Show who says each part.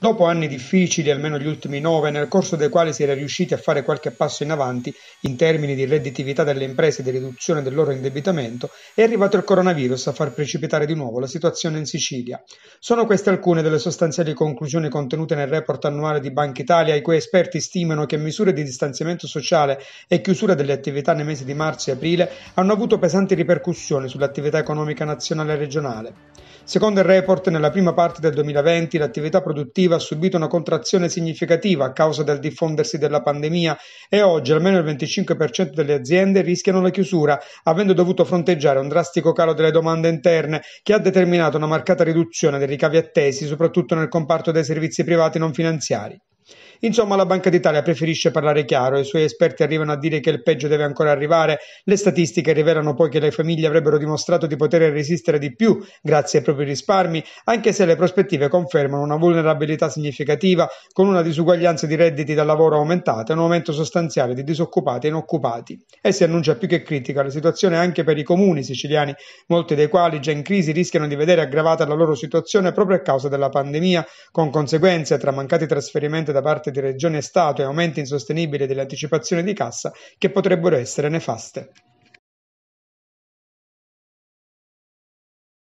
Speaker 1: Dopo anni difficili, almeno gli ultimi nove, nel corso dei quali si era riusciti a fare qualche passo in avanti in termini di redditività delle imprese e di riduzione del loro indebitamento, è arrivato il coronavirus a far precipitare di nuovo la situazione in Sicilia. Sono queste alcune delle sostanziali conclusioni contenute nel report annuale di Banca Italia, i cui esperti stimano che misure di distanziamento sociale e chiusura delle attività nei mesi di marzo e aprile hanno avuto pesanti ripercussioni sull'attività economica nazionale e regionale. Secondo il report, nella prima parte del 2020 l'attività produttiva lavorativa ha subito una contrazione significativa a causa del diffondersi della pandemia e oggi almeno il 25% delle aziende rischiano la chiusura, avendo dovuto fronteggiare un drastico calo delle domande interne che ha determinato una marcata riduzione dei ricavi attesi, soprattutto nel comparto dei servizi privati non finanziari. Insomma, la Banca d'Italia preferisce parlare chiaro, i suoi esperti arrivano a dire che il peggio deve ancora arrivare, le statistiche rivelano poi che le famiglie avrebbero dimostrato di poter resistere di più grazie ai propri risparmi, anche se le prospettive confermano una vulnerabilità significativa, con una disuguaglianza di redditi da lavoro aumentata e un aumento sostanziale di disoccupati e inoccupati. E eh si annuncia più che critica la situazione anche per i comuni siciliani, molti dei quali già in crisi rischiano di vedere aggravata la loro situazione proprio a causa della pandemia, con conseguenze tra mancati trasferimenti da parte parte di regione e Stato e aumenti insostenibili delle anticipazioni di cassa che potrebbero essere nefaste.